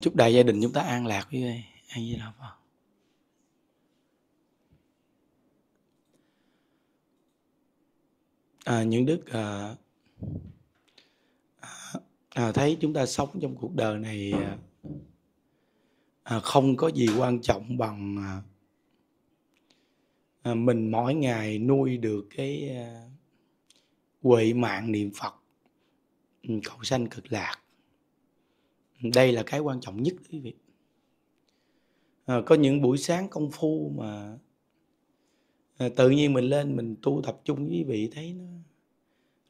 chúc đại gia đình chúng ta an lạc với ai an di à, những đức à, à, à, thấy chúng ta sống trong cuộc đời này à, à không có gì quan trọng bằng à, à, mình mỗi ngày nuôi được cái à, huệ mạng niệm phật ừ, cầu sanh cực lạc đây là cái quan trọng nhất quý vị à, có những buổi sáng công phu mà à, tự nhiên mình lên mình tu tập trung với quý vị thấy nó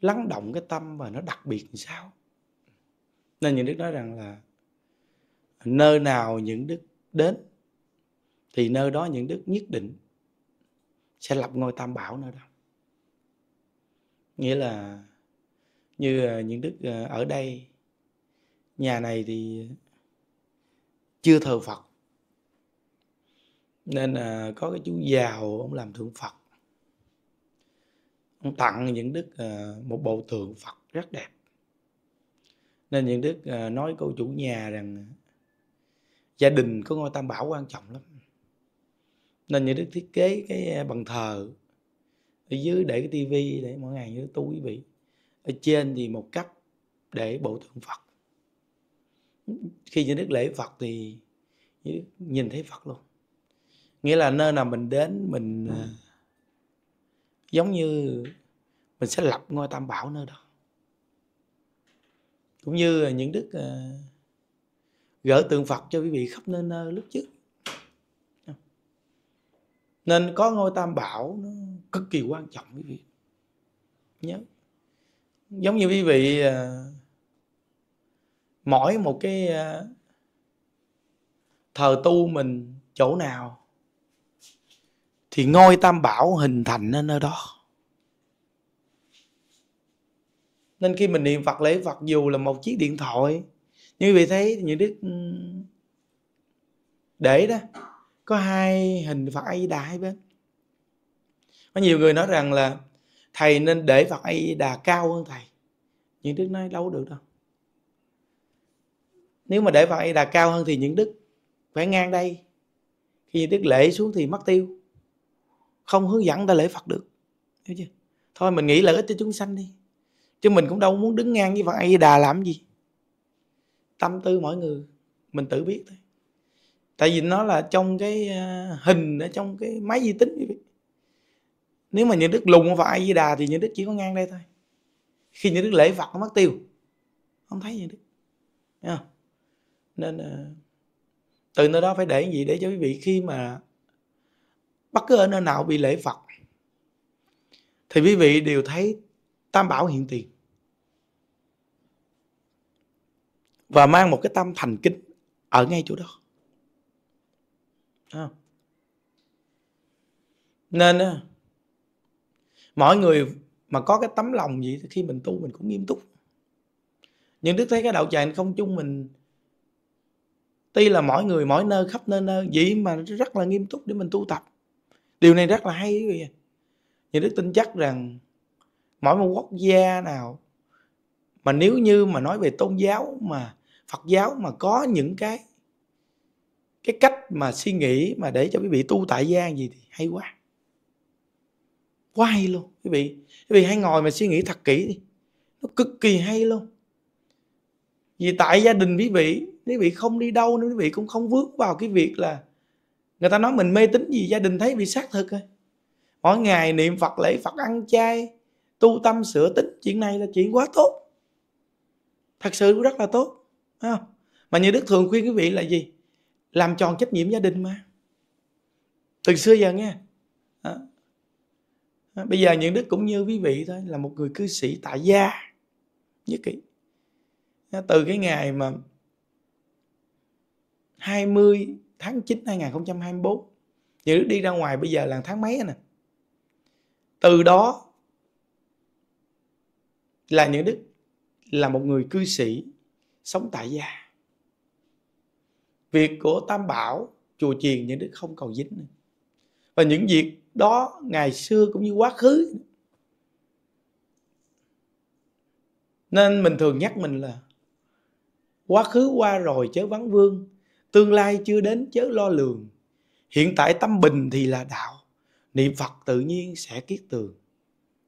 lắng động cái tâm và nó đặc biệt làm sao nên những đức nói rằng là nơi nào những đức đến thì nơi đó những đức nhất định sẽ lập ngôi tam bảo nơi đó nghĩa là như ờ, những đức ở đây nhà này thì chưa thờ phật nên là có cái chú giàu ông làm thượng phật ông tặng những đức à, một bộ tượng phật rất đẹp nên những đức à, nói câu chủ nhà rằng gia đình có ngôi tam bảo quan trọng lắm nên những đức thiết kế cái à, bàn thờ ở dưới để cái tivi để mỗi ngày như tu quý vị ở trên thì một cấp để bộ tượng phật khi những đức lễ phật thì nhìn thấy phật luôn nghĩa là nơi nào mình đến mình ừ. À, giống như mình sẽ lập ngôi tam bảo nơi đó cũng như những đức à, gỡ tượng phật cho quý vị khắp nơi nơi lúc trước nên có ngôi tam bảo nó cực kỳ quan trọng quý vị nhớ giống như quý vị à, mỗi một cái ờ, thờ tu mình chỗ nào thì ngôi tam bảo hình thành ở nơi đó nên khi mình niệm phật lễ phật dù là một chiếc điện thoại như vị thấy những đức ừ, để đó có hai hình phật a di đà hai bên có nhiều người nói rằng là thầy nên để phật a di đà cao hơn thầy những đức nói đâu được đâu nếu mà để Phật A Đà cao hơn thì những đức phải ngang đây khi đức lễ xuống thì mất tiêu không hướng dẫn ta lễ Phật được hiểu chưa thôi mình nghĩ lợi ích cho chúng sanh đi chứ mình cũng đâu muốn đứng ngang với Phật A Đà làm gì tâm tư mọi người mình tự biết thôi tại vì nó là trong cái à, hình ở trong cái máy vi tính nếu mà những đức lùng Phật A Di Đà thì những đức chỉ có ngang đây thôi khi những đức lễ Phật nó mất tiêu không thấy những đức Thấy nên ờ, từ nơi đó phải để gì để cho quý vị khi mà bất cứ ở nơi nào bị lễ phật thì quý vị đều thấy tam bảo hiện tiền và mang một cái tâm thành kính ở ngay chỗ đó à. nên ờ, mọi người mà có cái tấm lòng gì thì khi mình tu mình cũng nghiêm túc nhưng đức thấy cái đạo tràng không chung mình tuy là mỗi người mỗi nơi khắp nơi nơi vậy mà rất là nghiêm túc để mình tu tập điều này rất là hay quý vị nhà đức tin chắc rằng mỗi một quốc gia nào mà nếu như mà nói về tôn giáo mà phật giáo mà có những cái cái cách mà suy nghĩ mà để cho quý vị tu tại gia gì thì hay quá quá hay luôn quý vị quý vị hãy ngồi mà suy nghĩ thật kỹ đi nó cực kỳ hay luôn vì tại gia đình quý vị quý vị không đi đâu nữa quý vị cũng không vướng vào cái việc là người ta nói mình mê tín gì gia đình thấy bị xác thực rồi mỗi ngày niệm phật lễ phật ăn chay tu tâm sửa tính chuyện này là chuyện quá tốt thật sự rất là tốt không? mà như đức thường khuyên quý vị là gì làm tròn trách nhiệm gia đình mà từ xưa giờ nghe bây giờ những đức cũng như quý vị thôi là một người cư sĩ tại gia nhất kỷ từ cái ngày mà 20 tháng 9 2024 Thì Đức đi ra ngoài bây giờ là tháng mấy nè Từ đó là những Đức là một người cư sĩ sống tại gia Việc của Tam Bảo, Chùa Chiền những Đức không còn dính nữa. Và những việc đó ngày xưa cũng như quá khứ Nên mình thường nhắc mình là Quá khứ qua rồi chớ vắng vương tương lai chưa đến chớ lo lường hiện tại tâm bình thì là đạo niệm phật tự nhiên sẽ kiết tường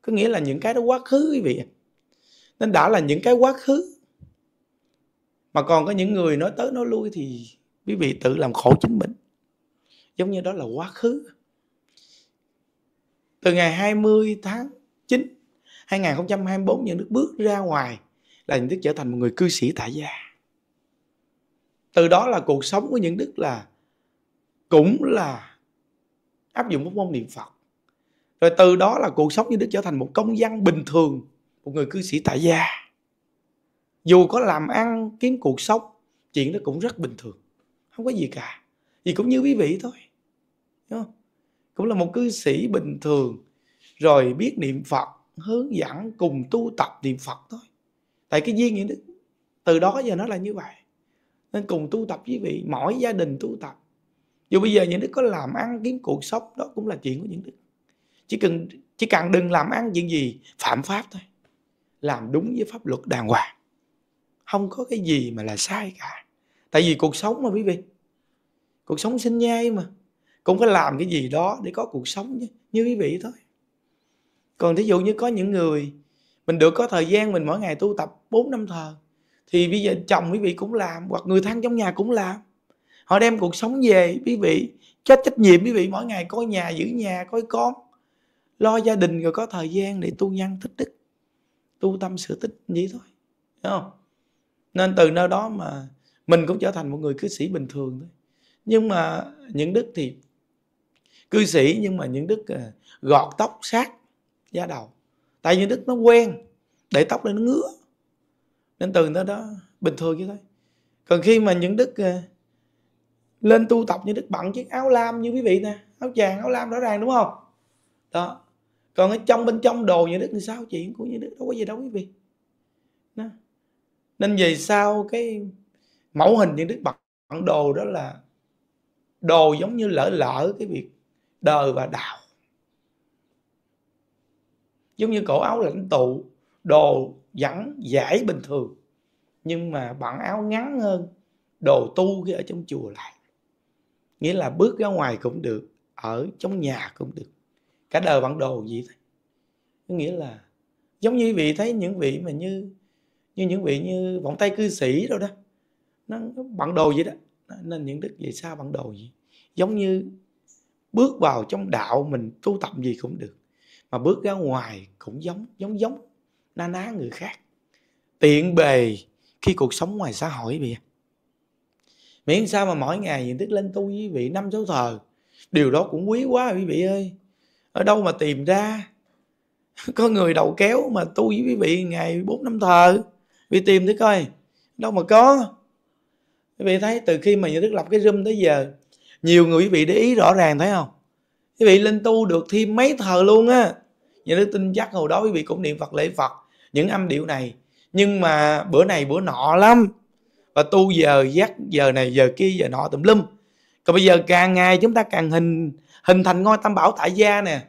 có nghĩa là những cái đó quá khứ quý vị nên đã là những cái quá khứ mà còn có những người nói tới nói lui thì quý vị tự làm khổ chính mình giống như đó là quá khứ từ ngày 20 tháng 9 2024 những nước bước ra ngoài là những nước trở thành một người cư sĩ tại gia từ đó là cuộc sống của những đức là cũng là áp dụng pháp môn niệm phật rồi từ đó là cuộc sống như đức trở thành một công dân bình thường một người cư sĩ tại gia dù có làm ăn kiếm cuộc sống chuyện đó cũng rất bình thường không có gì cả vì cũng như quý vị thôi Đúng không? cũng là một cư sĩ bình thường rồi biết niệm phật hướng dẫn cùng tu tập niệm phật thôi tại cái duyên như đức từ đó giờ nó là như vậy nên cùng tu tập với vị mỗi gia đình tu tập dù bây giờ những đức có làm ăn kiếm cuộc sống đó cũng là chuyện của những đức chỉ cần chỉ cần đừng làm ăn chuyện gì phạm pháp thôi làm đúng với pháp luật đàng hoàng không có cái gì mà là sai cả tại vì cuộc sống mà quý vị cuộc sống sinh nhai mà cũng phải làm cái gì đó để có cuộc sống như, như quý vị thôi còn thí dụ như có những người mình được có thời gian mình mỗi ngày tu tập 4 năm thờ thì bây giờ chồng quý vị cũng làm hoặc người thân trong nhà cũng làm họ đem cuộc sống về quý vị cho trách nhiệm quý vị mỗi ngày coi nhà giữ nhà coi con lo gia đình rồi có thời gian để tu nhân tích đức tu tâm sửa tích vậy thôi Đúng không nên từ nơi đó mà mình cũng trở thành một người cư sĩ bình thường thôi nhưng mà những đức thì cư sĩ nhưng mà những đức ờ, gọt tóc sát da đầu tại những đức nó quen để tóc lên nó ngứa nên từ đó đó bình thường chứ thôi còn khi mà những đức ờ, lên tu tập như đức bận chiếc áo lam như quý vị nè áo chàng áo lam rõ ràng đúng không đó còn ở trong bên trong đồ như đức thì sao chuyện của như đức đâu có gì đâu quý vị đó. nên về sau cái mẫu hình như đức bận đồ đó là đồ giống như lỡ lỡ cái việc đời và đạo giống như cổ áo lãnh tụ đồ vẫn giải bình thường nhưng mà bạn áo ngắn hơn đồ tu khi ở trong chùa lại nghĩa là bước ra ngoài cũng được ở trong nhà cũng được cả đời bạn đồ gì có nghĩa là giống như vị thấy những vị mà như như những vị như vòng tay cư sĩ đâu đó nó bạn đồ vậy đó nên những đức vậy sao bạn đồ gì giống như bước vào trong đạo mình tu tập gì cũng được mà bước ra ngoài cũng giống giống giống na ná người khác tiện bề khi cuộc sống ngoài xã hội bìa à. miễn sao mà mỗi ngày diện thức lên tu với vị năm dấu thờ điều đó cũng quý quá quý vị ơi ở đâu mà tìm ra có người đầu kéo mà tu với quý vị ngày bốn năm thờ vì tìm thử coi đâu mà có quý vị thấy từ khi mà nhà thức lập cái room tới giờ nhiều người quý vị để ý rõ ràng thấy không quý vị lên tu được thêm mấy thờ luôn á nhà đức tin chắc hồi đó quý vị cũng niệm phật lễ phật những âm điệu này nhưng mà bữa này bữa nọ lắm và tu giờ giác giờ này giờ kia giờ nọ tùm lum còn bây giờ càng ngày chúng ta càng hình hình thành ngôi tam bảo tại gia nè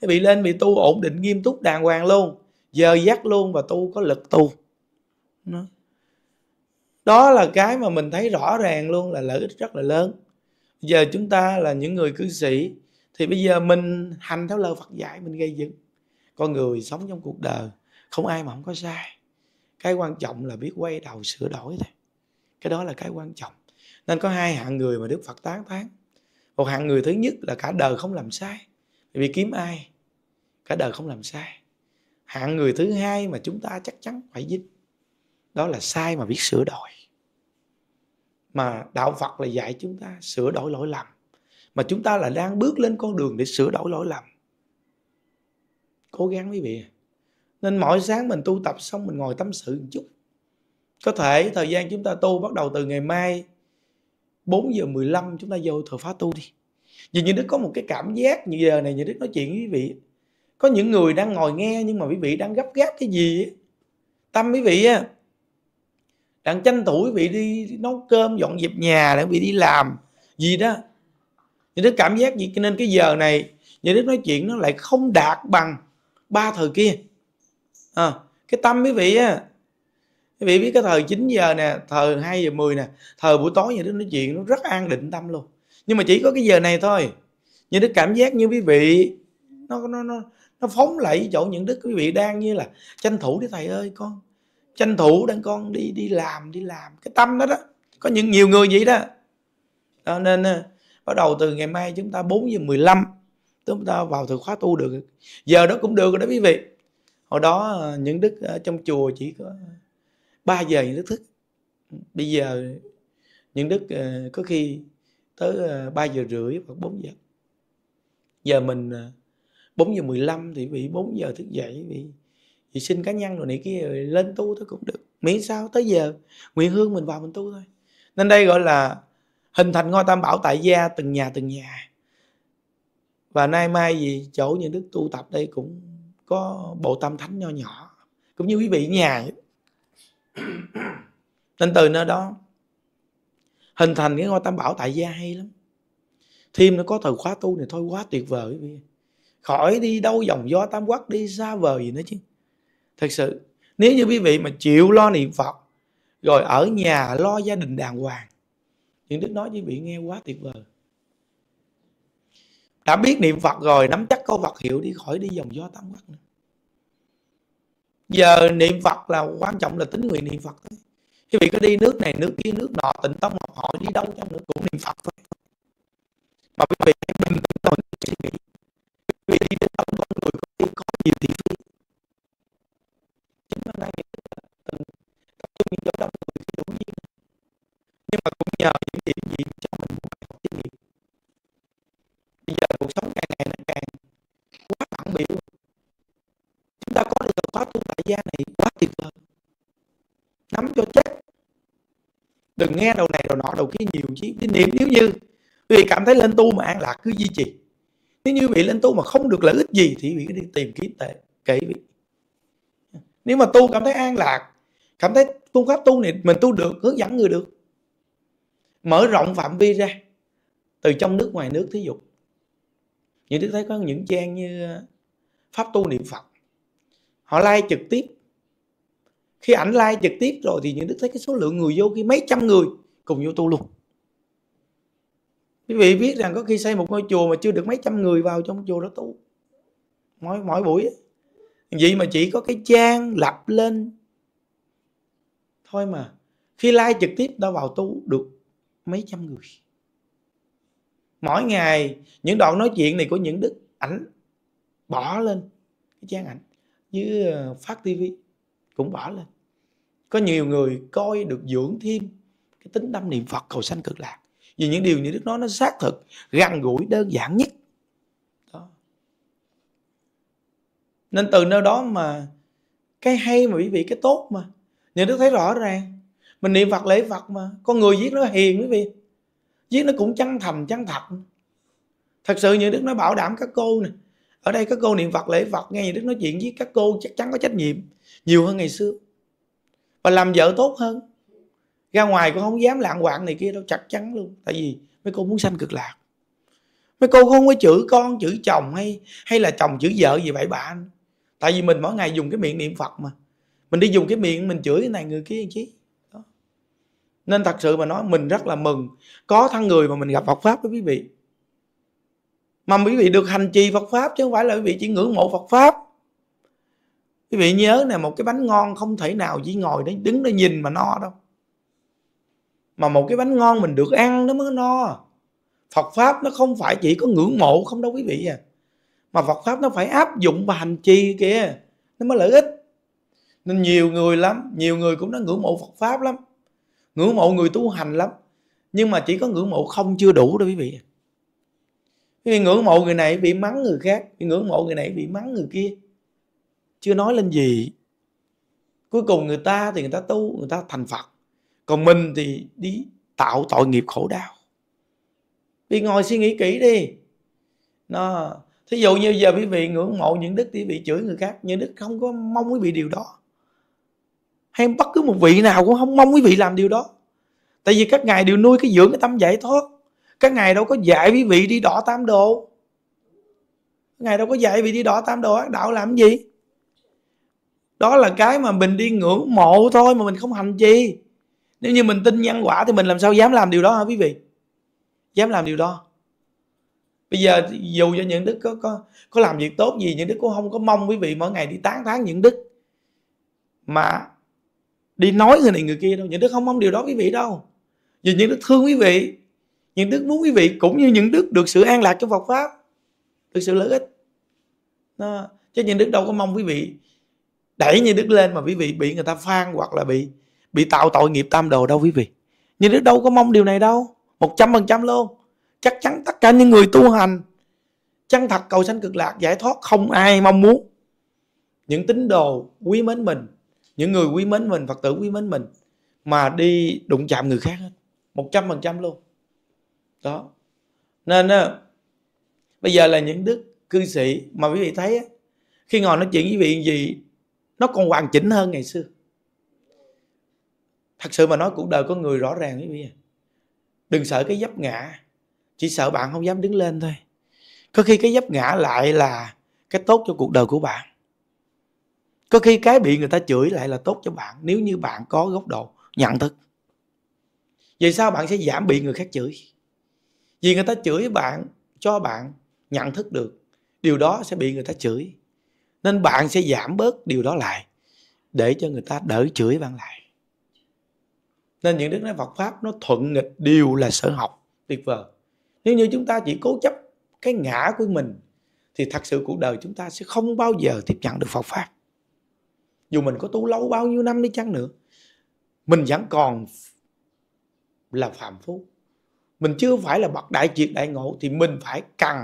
cái bị lên bị tu ổn định nghiêm túc đàng hoàng luôn giờ giác luôn và tu có lực tu đó là cái mà mình thấy rõ ràng luôn là lợi ích rất là lớn giờ chúng ta là những người cư sĩ thì bây giờ mình hành theo lời phật dạy mình gây dựng con người sống trong cuộc đời không ai mà không có sai cái quan trọng là biết quay đầu sửa đổi thôi cái đó là cái quan trọng nên có hai hạng người mà đức phật tán thán một hạng người thứ nhất là cả đời không làm sai vì kiếm ai cả đời không làm sai hạng người thứ hai mà chúng ta chắc chắn phải dính đó là sai mà biết sửa đổi mà đạo phật là dạy chúng ta sửa đổi lỗi lầm mà chúng ta là đang bước lên con đường để sửa đổi lỗi lầm cố gắng quý vị nên mỗi sáng mình tu tập xong mình ngồi tâm sự một chút có thể thời gian chúng ta tu bắt đầu từ ngày mai 4 giờ 15 chúng ta vô thờ phá tu đi vì như đức có một cái cảm giác như giờ này như đức nói chuyện với quý vị có những người đang ngồi nghe nhưng mà quý vị đang gấp gáp cái gì tâm quý vị á đang tranh thủ quý vị đi nấu cơm dọn dẹp nhà để quý vị đi làm gì đó như đức cảm giác gì nên cái giờ này như đức nói chuyện nó lại không đạt bằng ba thời kia à, cái tâm quý vị á quý vị biết cái thời 9 giờ nè thời 2 giờ 10 nè thời buổi tối nhà đức nói chuyện nó rất an định tâm luôn nhưng mà chỉ có cái giờ này thôi nhà đức cảm giác như quý vị nó nó nó nó phóng lại chỗ những đức quý vị đang như là tranh thủ đi thầy ơi con tranh thủ đang con đi đi làm đi làm cái tâm đó đó có những nhiều người vậy đó, đó nên ờ, bắt đầu từ ngày mai chúng ta 4 giờ 15 chúng ta vào thực khóa tu được giờ đó cũng được rồi đó quý vị hồi đó ờ, những đức trong chùa chỉ có 3 giờ những đức thức bây giờ những đức ờ, có khi tới 3 ờ, giờ rưỡi hoặc 4 giờ giờ mình 4 giờ 15 thì bị 4 giờ thức dậy vì vì xin cá nhân rồi này kia rồi lên tu thôi cũng được miễn sao tới giờ nguyện hương mình vào mình tu thôi nên đây gọi là hình thành ngôi tam bảo tại gia từng nhà từng nhà và nay mai gì chỗ những đức tu tập đây cũng có bộ tâm thánh nho nhỏ cũng như quý vị nhà nên từ nơi đó hình thành cái ngôi tam bảo tại gia hay lắm thêm nó có từ khóa tu này thôi quá tuyệt vời quý vị khỏi đi đâu dòng gió tam quắc đi xa vời gì nữa chứ thật sự nếu như quý vị mà chịu lo niệm phật rồi ở nhà lo gia đình đàng hoàng những đức nói với quý vị nghe quá tuyệt vời đã biết niệm phật rồi nắm chắc câu phật hiệu đi khỏi đi dòng gió tam quắc giờ niệm phật là quan trọng là tính người niệm phật thôi quý vị có đi nước này nước kia nước nọ tịnh tông học hỏi đi đâu trong nữa cũng niệm phật thôi mà quý vị bình tĩnh ngồi suy nghĩ quý vị đi đến đâu con người có đi có nhiều thị phi chính hôm nay tập trung những chỗ đông người tự nhiên nhưng mà cũng nhờ những điểm gia này quá tuyệt vời nắm cho chắc đừng nghe đầu này đầu nọ đầu kia nhiều chứ cái niệm nếu như quý cảm thấy lên tu mà an lạc cứ duy trì nếu như bị lên tu mà không được lợi ích gì thì bị đi tìm kiếm tệ kể bị, nếu mà tu cảm thấy an lạc cảm thấy tu pháp tu này mình tu được hướng dẫn người được mở rộng phạm vi ra từ trong nước ngoài nước thí dụ như đức thấy có những trang như ờ, pháp tu niệm phật họ like trực tiếp khi ảnh like trực tiếp rồi thì những đức thấy cái số lượng người vô khi mấy trăm người cùng vô tu luôn quý vị biết rằng có khi xây một ngôi chùa mà chưa được mấy trăm người vào trong chùa đó tu mỗi mỗi buổi vậy mà chỉ có cái trang lập lên thôi mà khi like trực tiếp đã vào tu được mấy trăm người mỗi ngày những đoạn nói chuyện này của những đức ảnh bỏ lên cái trang ảnh với ờ, phát tivi cũng bỏ lên có nhiều người coi được dưỡng thêm cái tính tâm niệm phật cầu sanh cực lạc vì những điều như đức nói nó xác thực gần gũi đơn giản nhất đó. nên từ nơi đó mà cái hay mà quý vị cái tốt mà nhà đức thấy rõ ràng mình niệm phật lễ phật mà con người giết nó hiền quý vị giết nó cũng chân thành chân thật thật sự như đức nó bảo đảm các cô này ở đây các cô niệm phật lễ phật nghe đức nói chuyện với các cô chắc chắn có trách nhiệm nhiều hơn ngày xưa và làm vợ tốt hơn ra ngoài cũng không dám lạng quạng này kia đâu chắc chắn luôn tại vì mấy cô muốn sanh cực lạc mấy cô không có chữ con chữ chồng hay hay là chồng chữ vợ gì vậy bạn tại vì mình mỗi ngày dùng cái miệng niệm phật mà mình đi dùng cái miệng mình chửi cái này người kia chứ nên thật sự mà nói mình rất là mừng có thân người mà mình gặp Phật pháp với quý vị mà quý vị được hành trì Phật pháp chứ không phải là quý vị chỉ ngưỡng mộ Phật pháp quý vị nhớ nè một cái bánh ngon không thể nào chỉ ngồi để đứng để nhìn mà no đâu mà một cái bánh ngon mình được ăn nó mới no Phật pháp nó không phải chỉ có ngưỡng mộ không đâu quý vị à mà Phật pháp nó phải áp dụng và hành trì kìa nó mới lợi ích nên nhiều người lắm nhiều người cũng đã ngưỡng mộ Phật pháp lắm ngưỡng mộ người tu hành lắm nhưng mà chỉ có ngưỡng mộ không chưa đủ đâu quý vị à vì ngưỡng mộ người này bị mắng người khác vì ngưỡng mộ người này bị mắng người kia chưa nói lên gì cuối cùng người ta thì người ta tu người ta thành phật còn mình thì đi tạo tội nghiệp khổ đau vì ngồi suy nghĩ kỹ đi nó thí dụ như giờ quý vị ngưỡng mộ những đức thì bị chửi người khác nhưng đức không có mong quý vị điều đó hay bất cứ một vị nào cũng không mong quý vị làm điều đó tại vì các ngài đều nuôi cái dưỡng cái tâm giải thoát các ngài đâu có dạy quý vị đi đỏ tam đồ ngài đâu có dạy quý vị đi đỏ tam đồ ác đạo làm gì đó là cái mà mình đi ngưỡng mộ thôi mà mình không hành chi nếu như mình tin nhân quả thì mình làm sao dám làm điều đó hả quý vị dám làm điều đó bây giờ dù cho những đức có có có làm việc tốt gì những đức cũng không có mong quý vị mỗi ngày đi tán tán những đức mà đi nói người này người kia đâu những đức không mong điều đó quý vị đâu vì những đức thương quý vị những đức muốn quý vị cũng như những đức được sự an lạc cho Phật pháp được sự lợi ích đó. chứ những đức đâu có mong quý vị đẩy như đức lên mà quý vị bị người ta phan hoặc là bị bị tạo tội nghiệp tam đồ đâu quý vị nhưng đức đâu có mong điều này đâu một trăm phần trăm luôn chắc chắn tất cả những người tu hành chân thật cầu sanh cực lạc giải thoát không ai mong muốn những tín đồ quý mến mình những người quý mến mình phật tử quý mến mình mà đi đụng chạm người khác hết một trăm phần trăm luôn đó nên á, bây giờ là những đức cư sĩ mà quý vị thấy á, khi ngồi nói chuyện với vị gì nó còn hoàn chỉnh hơn ngày xưa thật sự mà nói cuộc đời có người rõ ràng quý vị đừng sợ cái dấp ngã chỉ sợ bạn không dám đứng lên thôi có khi cái dấp ngã lại là cái tốt cho cuộc đời của bạn có khi cái bị người ta chửi lại là tốt cho bạn nếu như bạn có góc độ nhận thức vì sao bạn sẽ giảm bị người khác chửi vì người ta chửi bạn cho bạn nhận thức được điều đó sẽ bị người ta chửi nên bạn sẽ giảm bớt điều đó lại để cho người ta đỡ chửi bạn lại nên những đức nói Phật pháp nó thuận nghịch đều là sở học tuyệt vời nếu như chúng ta chỉ cố chấp cái ngã của mình thì thật sự cuộc đời chúng ta sẽ không bao giờ tiếp nhận được Phật pháp dù mình có tu lâu bao nhiêu năm đi chăng nữa mình vẫn còn là phạm phu mình chưa phải là bậc đại triệt đại ngộ thì mình phải cần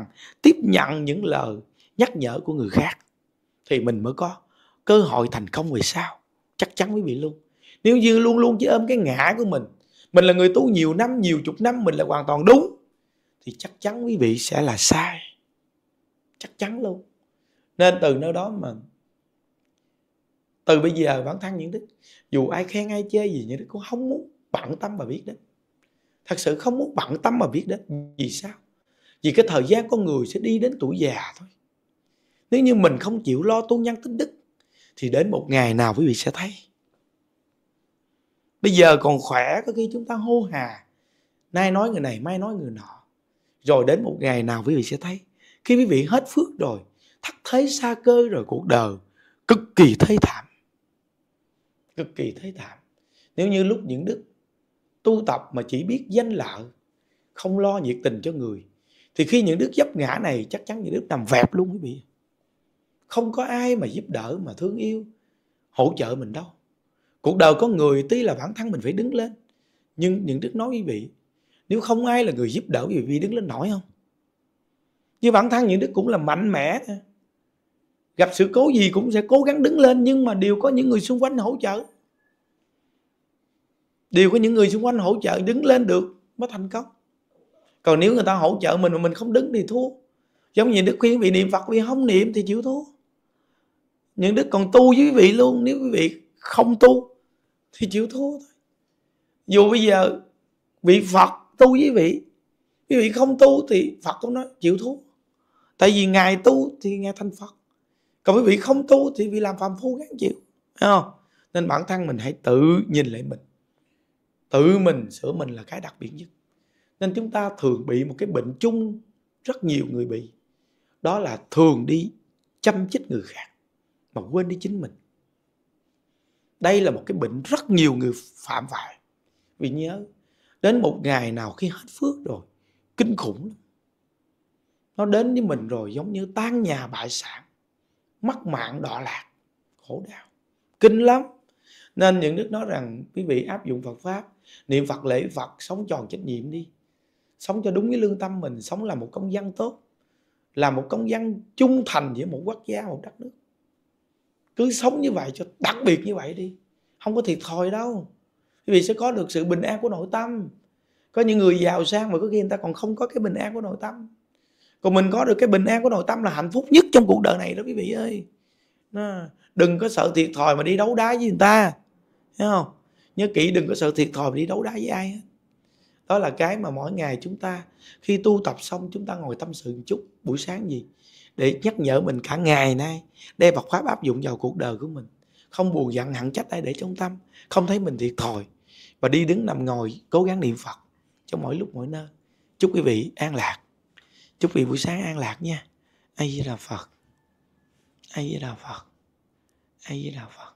tiếp nhận những lời nhắc nhở của người khác thì mình mới có cơ hội thành công về sau chắc chắn quý vị luôn nếu như luôn luôn chỉ ôm cái ngã của mình mình là người tu nhiều năm nhiều chục năm mình là hoàn toàn đúng thì chắc chắn quý vị sẽ là sai chắc chắn luôn nên từ nơi đó mà từ bây giờ bản thân những đức dù ai khen ai chê gì những đức cũng không muốn bận tâm và biết đấy thật sự không muốn bận tâm mà viết đến vì sao vì cái thời gian con người sẽ đi đến tuổi già thôi nếu như mình không chịu lo tu nhân tích đức thì đến một ngày nào quý vị sẽ thấy bây giờ còn khỏe có khi chúng ta hô hà nay nói người này mai nói người nọ rồi đến một ngày nào quý vị sẽ thấy khi quý vị hết phước rồi thất thế xa cơ rồi cuộc đời cực kỳ thê thảm cực kỳ thê thảm nếu như lúc những đức tu tập mà chỉ biết danh lợi không lo nhiệt tình cho người thì khi những đức dấp ngã này chắc chắn những đức nằm vẹp luôn quý vị không có ai mà giúp đỡ mà thương yêu hỗ trợ mình đâu cuộc đời có người tuy là bản thân mình phải đứng lên nhưng những đức nói quý vị nếu không ai là người giúp đỡ quý vị đứng lên nổi không như bản thân những đức cũng là mạnh mẽ gặp sự cố gì cũng sẽ cố gắng đứng lên nhưng mà đều có những người xung quanh hỗ trợ đều có những người xung quanh hỗ trợ đứng lên được mới thành công còn nếu người ta hỗ trợ mình mà mình không đứng thì thua giống như đức khuyên vị niệm phật vì không niệm thì chịu thua những đức còn tu với quý vị luôn nếu quý vị không tu thì chịu thua thôi dù bây giờ vị phật tu với vị quý vị không tu thì phật cũng nói chịu thua tại vì ngài tu thì nghe thành phật còn quý vị không tu thì vị làm phàm phu gắng chịu không nên bản thân mình hãy tự nhìn lại mình tự mình sửa mình là cái đặc biệt nhất nên chúng ta thường bị một cái bệnh chung rất nhiều người bị đó là thường đi chăm chích người khác mà quên đi chính mình đây là một cái bệnh rất nhiều người phạm phải vì nhớ đến một ngày nào khi hết phước rồi kinh khủng lắm nó đến với mình rồi giống như tan nhà bại sản mất mạng đọa lạc khổ đau kinh lắm nên những đức nói rằng quý vị áp dụng phật pháp niệm phật lễ phật sống tròn trách nhiệm đi sống cho đúng với lương tâm mình sống là một công dân tốt là một công dân trung thành với một quốc gia một đất nước cứ sống như vậy cho đặc biệt như vậy đi không có thiệt thòi đâu quý vị sẽ có được sự bình an của nội tâm có những người giàu sang mà có khi người ta còn không có cái bình an của nội tâm còn mình có được cái bình an của nội tâm là hạnh phúc nhất trong cuộc đời này đó quý vị ơi đừng có sợ thiệt thòi mà đi đấu đá với người ta thấy không nhớ kỹ đừng có sợ thiệt thòi đi đấu đá với ai đó là cái mà mỗi ngày chúng ta khi tu tập xong chúng ta ngồi tâm sự một chút buổi sáng gì để nhắc nhở mình cả ngày nay đem Phật pháp áp dụng vào cuộc đời của mình không buồn giận hẳn trách ai để trong tâm không thấy mình thiệt thòi và đi đứng nằm ngồi cố gắng niệm Phật trong mỗi lúc mỗi nơi chúc quý vị an lạc chúc quý vị buổi sáng an lạc nha ai với đà Phật ai với đà Phật ai với đà Phật